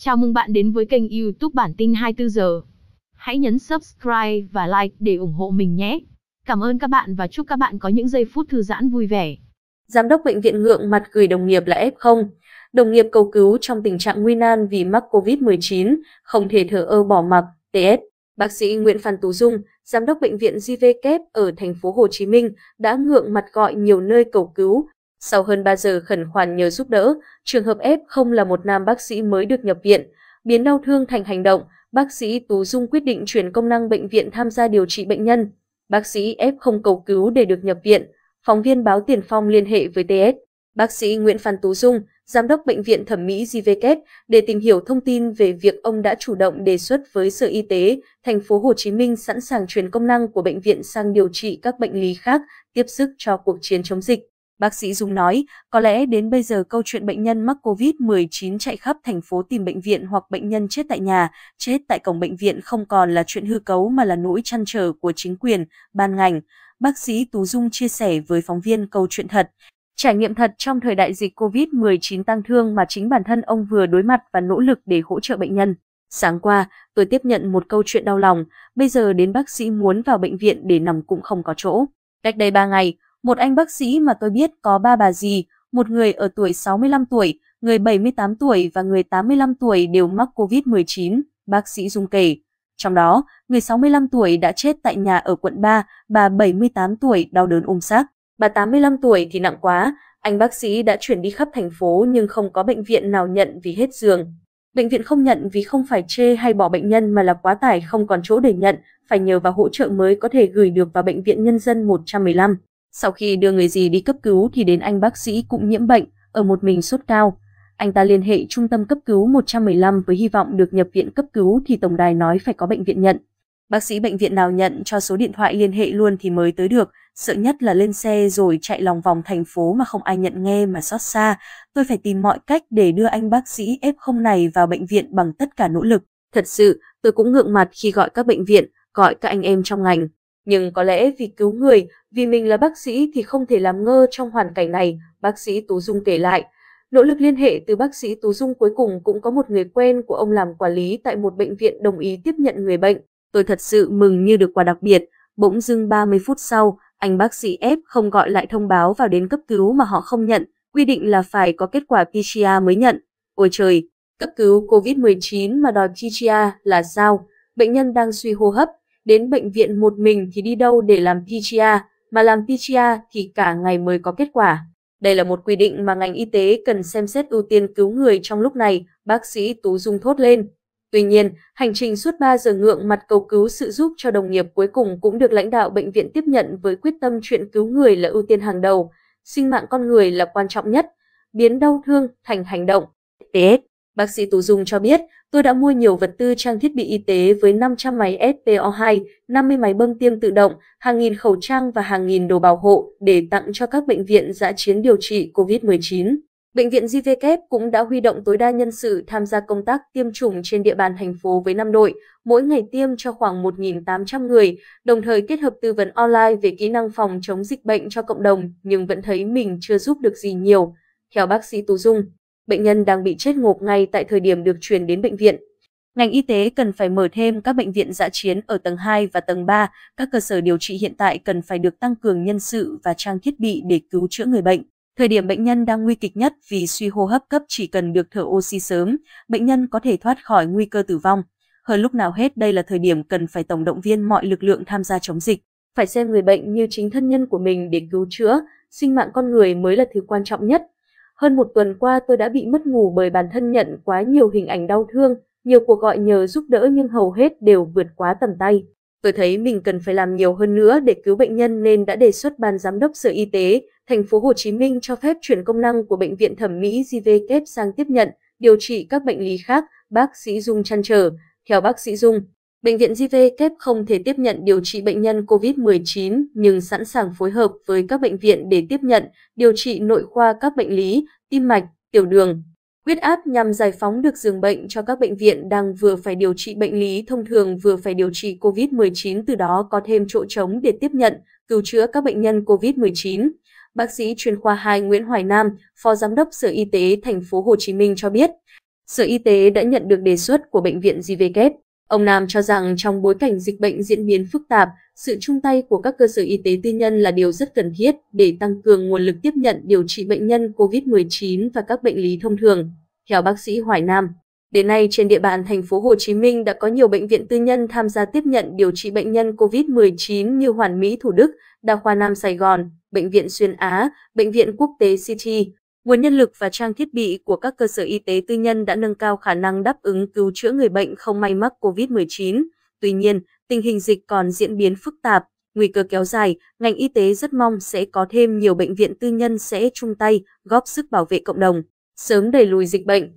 Chào mừng bạn đến với kênh YouTube bản tin 24 giờ. Hãy nhấn subscribe và like để ủng hộ mình nhé. Cảm ơn các bạn và chúc các bạn có những giây phút thư giãn vui vẻ. Giám đốc bệnh viện Ngượng mặt gửi đồng nghiệp là F0. Đồng nghiệp cầu cứu trong tình trạng nguy nan vì mắc COVID-19, không thể thở ơ bỏ mặc, TS. Bác sĩ Nguyễn Phan Tú Dung, giám đốc bệnh viện JVK e ở thành phố Hồ Chí Minh đã ngượng mặt gọi nhiều nơi cầu cứu sau hơn 3 giờ khẩn khoản nhờ giúp đỡ, trường hợp F không là một nam bác sĩ mới được nhập viện. Biến đau thương thành hành động, bác sĩ Tú Dung quyết định chuyển công năng bệnh viện tham gia điều trị bệnh nhân. Bác sĩ F không cầu cứu để được nhập viện. Phóng viên báo Tiền Phong liên hệ với TS. Bác sĩ Nguyễn Phan Tú Dung, Giám đốc Bệnh viện Thẩm mỹ GVK để tìm hiểu thông tin về việc ông đã chủ động đề xuất với Sở Y tế thành phố Hồ Chí Minh sẵn sàng chuyển công năng của bệnh viện sang điều trị các bệnh lý khác tiếp sức cho cuộc chiến chống dịch. Bác sĩ Dung nói, có lẽ đến bây giờ câu chuyện bệnh nhân mắc COVID-19 chạy khắp thành phố tìm bệnh viện hoặc bệnh nhân chết tại nhà, chết tại cổng bệnh viện không còn là chuyện hư cấu mà là nỗi chăn trở của chính quyền, ban ngành. Bác sĩ Tú Dung chia sẻ với phóng viên câu chuyện thật. Trải nghiệm thật trong thời đại dịch COVID-19 tăng thương mà chính bản thân ông vừa đối mặt và nỗ lực để hỗ trợ bệnh nhân. Sáng qua, tôi tiếp nhận một câu chuyện đau lòng, bây giờ đến bác sĩ muốn vào bệnh viện để nằm cũng không có chỗ. Cách đây 3 ngày, một anh bác sĩ mà tôi biết có ba bà gì, một người ở tuổi 65 tuổi, người 78 tuổi và người 85 tuổi đều mắc COVID-19, bác sĩ Dung kể. Trong đó, người 65 tuổi đã chết tại nhà ở quận 3, bà 78 tuổi đau đớn ôm xác. Bà 85 tuổi thì nặng quá, anh bác sĩ đã chuyển đi khắp thành phố nhưng không có bệnh viện nào nhận vì hết giường. Bệnh viện không nhận vì không phải chê hay bỏ bệnh nhân mà là quá tải không còn chỗ để nhận, phải nhờ vào hỗ trợ mới có thể gửi được vào bệnh viện nhân dân 115. Sau khi đưa người dì đi cấp cứu thì đến anh bác sĩ cũng nhiễm bệnh, ở một mình sốt cao. Anh ta liên hệ trung tâm cấp cứu 115 với hy vọng được nhập viện cấp cứu thì tổng đài nói phải có bệnh viện nhận. Bác sĩ bệnh viện nào nhận cho số điện thoại liên hệ luôn thì mới tới được, sợ nhất là lên xe rồi chạy lòng vòng thành phố mà không ai nhận nghe mà xót xa. Tôi phải tìm mọi cách để đưa anh bác sĩ F0 này vào bệnh viện bằng tất cả nỗ lực. Thật sự, tôi cũng ngượng mặt khi gọi các bệnh viện, gọi các anh em trong ngành. Nhưng có lẽ vì cứu người, vì mình là bác sĩ thì không thể làm ngơ trong hoàn cảnh này, bác sĩ Tú Dung kể lại. Nỗ lực liên hệ từ bác sĩ Tú Dung cuối cùng cũng có một người quen của ông làm quản lý tại một bệnh viện đồng ý tiếp nhận người bệnh. Tôi thật sự mừng như được quà đặc biệt. Bỗng dưng 30 phút sau, anh bác sĩ F không gọi lại thông báo vào đến cấp cứu mà họ không nhận. Quy định là phải có kết quả PCR mới nhận. Ôi trời, cấp cứu COVID-19 mà đòi PCR là sao? Bệnh nhân đang suy hô hấp, đến bệnh viện một mình thì đi đâu để làm PCR, mà làm PCR thì cả ngày mới có kết quả. Đây là một quy định mà ngành y tế cần xem xét ưu tiên cứu người trong lúc này, bác sĩ Tú Dung thốt lên. Tuy nhiên, hành trình suốt 3 giờ ngượng mặt cầu cứu sự giúp cho đồng nghiệp cuối cùng cũng được lãnh đạo bệnh viện tiếp nhận với quyết tâm chuyện cứu người là ưu tiên hàng đầu, sinh mạng con người là quan trọng nhất, biến đau thương thành hành động. TS Bác sĩ Tú Dung cho biết, tôi đã mua nhiều vật tư trang thiết bị y tế với 500 máy SPO2, 50 máy bơm tiêm tự động, hàng nghìn khẩu trang và hàng nghìn đồ bảo hộ để tặng cho các bệnh viện giã chiến điều trị COVID-19. Bệnh viện GVK cũng đã huy động tối đa nhân sự tham gia công tác tiêm chủng trên địa bàn thành phố với 5 đội, mỗi ngày tiêm cho khoảng 1.800 người, đồng thời kết hợp tư vấn online về kỹ năng phòng chống dịch bệnh cho cộng đồng nhưng vẫn thấy mình chưa giúp được gì nhiều. Theo bác sĩ Tú Dung, bệnh nhân đang bị chết ngộp ngay tại thời điểm được chuyển đến bệnh viện. Ngành y tế cần phải mở thêm các bệnh viện dã chiến ở tầng 2 và tầng 3, các cơ sở điều trị hiện tại cần phải được tăng cường nhân sự và trang thiết bị để cứu chữa người bệnh. Thời điểm bệnh nhân đang nguy kịch nhất vì suy hô hấp cấp chỉ cần được thở oxy sớm, bệnh nhân có thể thoát khỏi nguy cơ tử vong. Hơn lúc nào hết đây là thời điểm cần phải tổng động viên mọi lực lượng tham gia chống dịch. Phải xem người bệnh như chính thân nhân của mình để cứu chữa, sinh mạng con người mới là thứ quan trọng nhất. Hơn một tuần qua tôi đã bị mất ngủ bởi bản thân nhận quá nhiều hình ảnh đau thương, nhiều cuộc gọi nhờ giúp đỡ nhưng hầu hết đều vượt quá tầm tay. Tôi thấy mình cần phải làm nhiều hơn nữa để cứu bệnh nhân nên đã đề xuất ban giám đốc Sở Y tế thành phố Hồ Chí Minh cho phép chuyển công năng của bệnh viện thẩm mỹ JVK sang tiếp nhận, điều trị các bệnh lý khác, bác sĩ Dung chăn trở. Theo bác sĩ Dung, Bệnh viện JV Kép không thể tiếp nhận điều trị bệnh nhân COVID-19 nhưng sẵn sàng phối hợp với các bệnh viện để tiếp nhận, điều trị nội khoa các bệnh lý, tim mạch, tiểu đường, huyết áp nhằm giải phóng được giường bệnh cho các bệnh viện đang vừa phải điều trị bệnh lý thông thường vừa phải điều trị COVID-19 từ đó có thêm chỗ trống để tiếp nhận, cứu chữa các bệnh nhân COVID-19. Bác sĩ chuyên khoa 2 Nguyễn Hoài Nam, Phó Giám đốc Sở Y tế Thành phố Hồ Chí Minh cho biết, Sở Y tế đã nhận được đề xuất của bệnh viện GVK Ông Nam cho rằng trong bối cảnh dịch bệnh diễn biến phức tạp, sự chung tay của các cơ sở y tế tư nhân là điều rất cần thiết để tăng cường nguồn lực tiếp nhận điều trị bệnh nhân COVID-19 và các bệnh lý thông thường. Theo bác sĩ Hoài Nam, đến nay trên địa bàn thành phố Hồ Chí Minh đã có nhiều bệnh viện tư nhân tham gia tiếp nhận điều trị bệnh nhân COVID-19 như Hoàn Mỹ Thủ Đức, Đa khoa Nam Sài Gòn, Bệnh viện Xuyên Á, Bệnh viện Quốc tế City, nguồn nhân lực và trang thiết bị của các cơ sở y tế tư nhân đã nâng cao khả năng đáp ứng cứu chữa người bệnh không may mắc COVID-19. Tuy nhiên, tình hình dịch còn diễn biến phức tạp, nguy cơ kéo dài, ngành y tế rất mong sẽ có thêm nhiều bệnh viện tư nhân sẽ chung tay góp sức bảo vệ cộng đồng, sớm đẩy lùi dịch bệnh.